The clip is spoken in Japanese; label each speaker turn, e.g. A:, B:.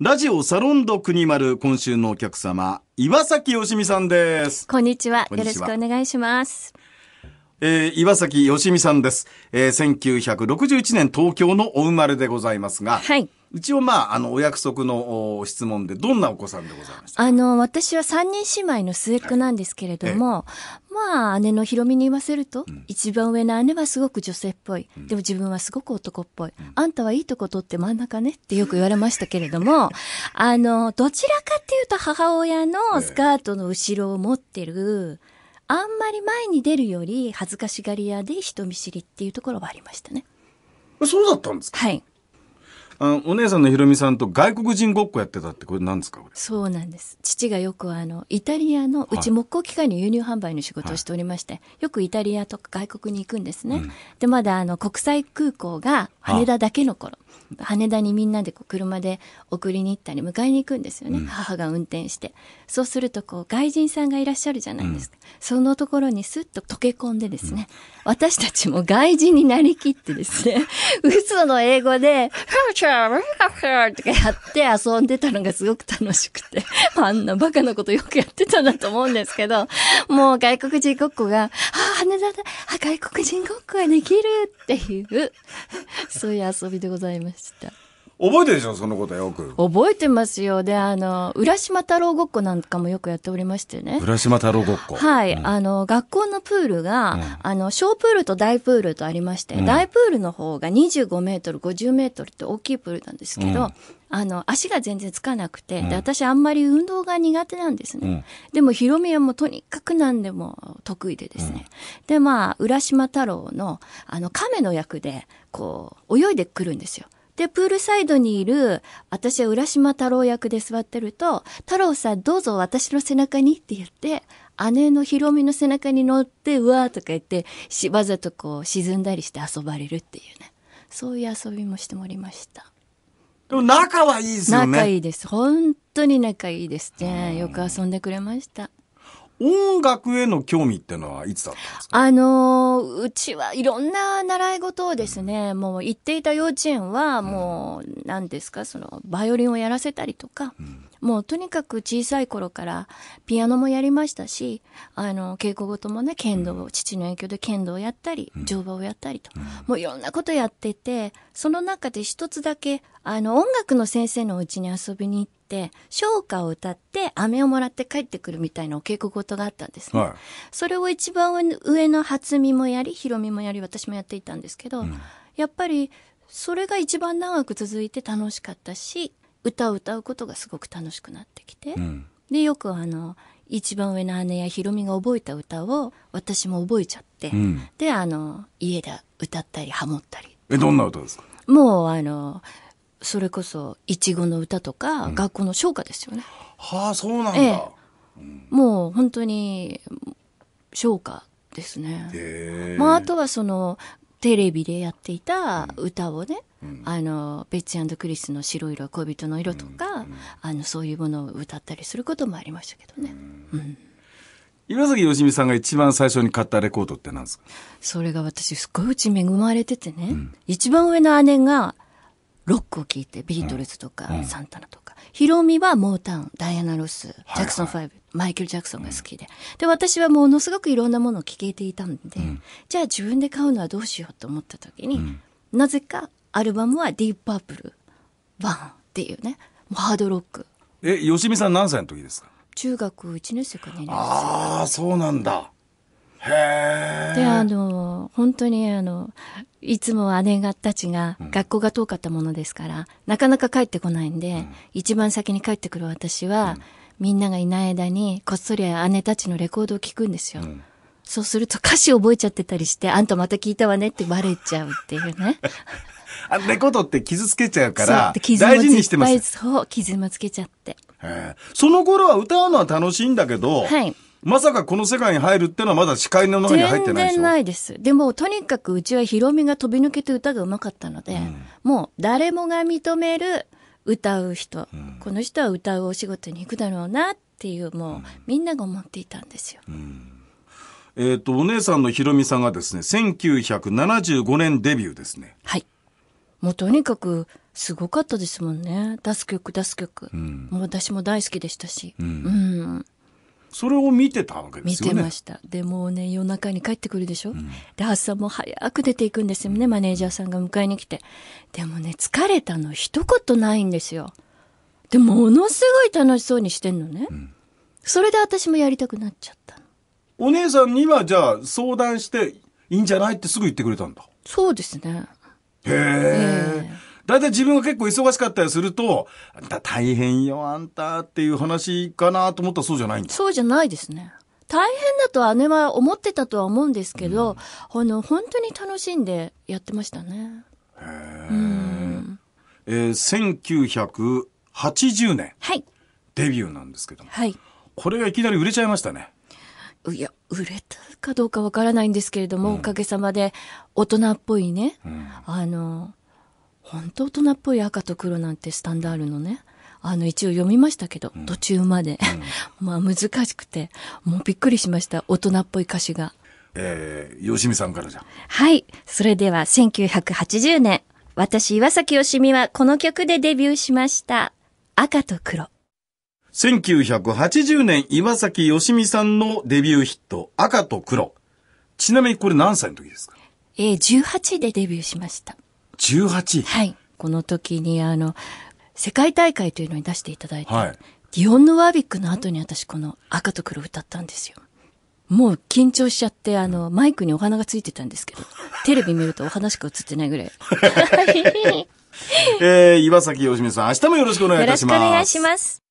A: ラジオサロンド国丸、今週のお客様、岩崎よしみさんです。
B: こんにちは。よろしくお願いします。
A: えー、岩崎よしみさんです。えー、1961年東京のお生まれでございますが、はい。一応まあ、あの、お約束の質問で、どんなお子さんでございま
B: したあの、私は三人姉妹の末っ子なんですけれども、はい、まあ、姉のひろみに言わせると、うん、一番上の姉はすごく女性っぽい。でも自分はすごく男っぽい。うん、あんたはいいとこ取って真ん中ねってよく言われましたけれども、あの、どちらかっていうと母親のスカートの後ろを持ってる、あんまり前に出るより恥ずかしがり屋で人見知りっていうところはありましたね。そうだったんですかはい。
A: あのお姉さんのひろみさんと外国人ごっこやってたってこれなんですか
B: そうなんです父がよくあのイタリアのうち木工機械の輸入販売の仕事をしておりまして、はい、よくイタリアとか外国に行くんですね、うん、でまだあの国際空港が羽田だけの頃羽田にみんなでこう車で送りに行ったり迎えに行くんですよね、うん、母が運転してそうするとこう外人さんがいらっしゃるじゃないですか、うん、そのところにすっと溶け込んでですね、私たちも外人になりきってですね 嘘の英語で「フーチャよ、無理ですよとかやって遊んでたのがすごく楽しくて、あんなバカなことよくやってたんだと思うんですけど、もう外国人ごっこが、あ、羽田だ、あ、外国人ごっこができるっていう、そういう遊びでございました。
A: 覚えてるでしょ、そのことよく。
B: 覚えてますよ。で、あの、浦島太郎ごっこなんかもよくやっておりましてね。
A: 浦島太郎ごっこ。
B: はい。うん、あの、学校のプールが、うん、あの、小プールと大プールとありまして、うん、大プールの方が25メートル、50メートルって大きいプールなんですけど、あの、足が全然つかなくて、で、私あんまり運動が苦手なんですね。でも、ヒロミはもうとにかく何でも得意でですね。で、まあ、浦島太郎の、あの、亀の役で、こう、泳いでくるんですよ。で、プールサイドにいる、私は浦島太郎役で座ってると、太郎さんどうぞ私の背中にって言って、姉のひろみの背中に乗って、うわーとか言って、しわざとこう沈んだりして遊ばれるっていうね。そういう遊びもしておりました。でも仲はいいですよね。仲いいです。本当に仲いいですね。よく遊んでくれました。
A: 音楽への興味っていうのはいつだったんです
B: かあのー、うちはいろんな習い事をですね、うん、もう行っていた幼稚園は、もう、何ですか、その、バイオリンをやらせたりとか、もうとにかく小さい頃からピアノもやりましたし、あの、稽古事もね、剣道、うん、父の影響で剣道をやったり、乗馬をやったりと、うん、もういろんなことやってて、その中で一つだけ、あの、音楽の先生のお家に遊びに行って、唱歌を歌って、飴をもらって帰ってくるみたいなお稽古事があったんですね。はい、それを一番上の初見もやり、ひろみもやり、私もやっていたんですけど、うん、やっぱり、それが一番長く続いて楽しかったし、歌を歌うことがすごく楽しくなってきて、うん、でよくあの一番上の姉やひろみが覚えた歌を私も覚えちゃって、うん、であの家で歌ったりハモった
A: りえどんな歌ですか
B: もうあのそれこそいちごの歌とか、うん、学校の唱歌ですよねはあそうなんだ、ええ、もう本当に唱歌ですね、まあ、あとはそのテレビでやっていた歌をね、うん、あのベッチクリスの「白色は恋人の色」とか、うん、あのそういうものを歌ったりすることもありましたけどね。
A: うん岩崎良美さんが一番最初に買ったレコードって何ですか
B: それが私すっごいうち恵まれててね、一番上の姉がロックを聴いてビートルズとか、サンタナとか。ヒロミはモータウン、ダイアナ・ロス、ジャクソン5、はいはい、マイケル・ジャクソンが好きで。で、私はものすごくいろんなものを聞けていたんで、うん、じゃあ自分で買うのはどうしようと思った時に、うん、なぜかアルバムはディープ・パープル、バンっていうね、もうハードロック。
A: え、よしみさん何歳の時ですか
B: 中学1年生か2年生。
A: ああ、そうなんだ。であ
B: の本当にあのいつも姉がたちが学校が遠かったものですから、うん、なかなか帰ってこないんで、うん、一番先に帰ってくる私は、うん、みんながいない間にこっそり姉たちのレコードを聴くんですよ。そうすると歌詞覚えちゃってたりして、あんたまた聞いたわねってバレちゃうっていうね。
A: あレコードって傷つけちゃうから、大事にしてます、
B: そう、傷もつけちゃって。
A: その頃は歌うのは楽しいんだけど、はい。まさかこの世界に入るってのはまだ視界の中に入ってないでしょ全然
B: ないです。でも、とにかくうちはヒロミが飛び抜けて歌が上手かったので、うん、もう誰もが認める歌う人、うん、この人は歌うお仕事に行くだろうなっていう、もう、みんなが思っていたんですよ。
A: えっ、ー、と、お姉さんのヒロミさんがですね、1975年デビューですね。
B: はい。もうとにかく、すごかったですもんね。出す曲、出す曲。もう私も大好きでしたし。うんそれを見
A: てたわけですよね。見てました。
B: で、もうね、夜中に帰ってくるでしょ、うん、で、朝も早く出ていくんですよね、マネージャーさんが迎えに来て。でもね、疲れたの一言ないんですよ。で、ものすごい楽しそうにしてんのね。うん、それで私もやりたく
A: なっちゃったの。お姉さんには、じゃあ、相談して、いいんじゃないってすぐ言ってくれたんだ。
B: そうですね。
A: へえ。大体自分が結構忙しかったりすると、大変よ、あんたっていう話かなと思ったらそうじゃないんです
B: そうじゃないですね。大変だと姉は思ってたとは思うんですけど、うん、あの、本当に楽しんでやってましたね。へう
A: んえー、1980年。はい。デビューなんですけども。はい。これがいきなり売れちゃいましたね。いや、
B: 売れたかどうかわからないんですけれども、うん、おかげさまで、大人っぽいね、うん、あの、本当大人っぽい赤と黒なんてスタンダールのねあの一応読みましたけど、途中まで、うん、まあ難しくてもうびっくりしました大人っぽい歌詞が。
A: えー、吉見さんからじゃ
B: はいそれでは1980年私岩崎よしみはこの曲でデビューしました赤と黒
A: 1980年岩崎よしみさんのデビューヒット赤と黒ちなみにこれ何歳の時ですか
B: えー、18でデビューしました
A: 18? は
B: い。この時に、あの、世界大会というのに出していただいて、はい、ディオンヌ・ワービックの後に私この赤と黒歌ったんですよ。もう緊張しちゃって、あの、マイクにお花がついてたんですけど、テレビ見るとお花しか映ってないぐらい。
A: えー、岩崎よしみさん、明日もよろしくお願いいたします。よろしくお願い
B: します。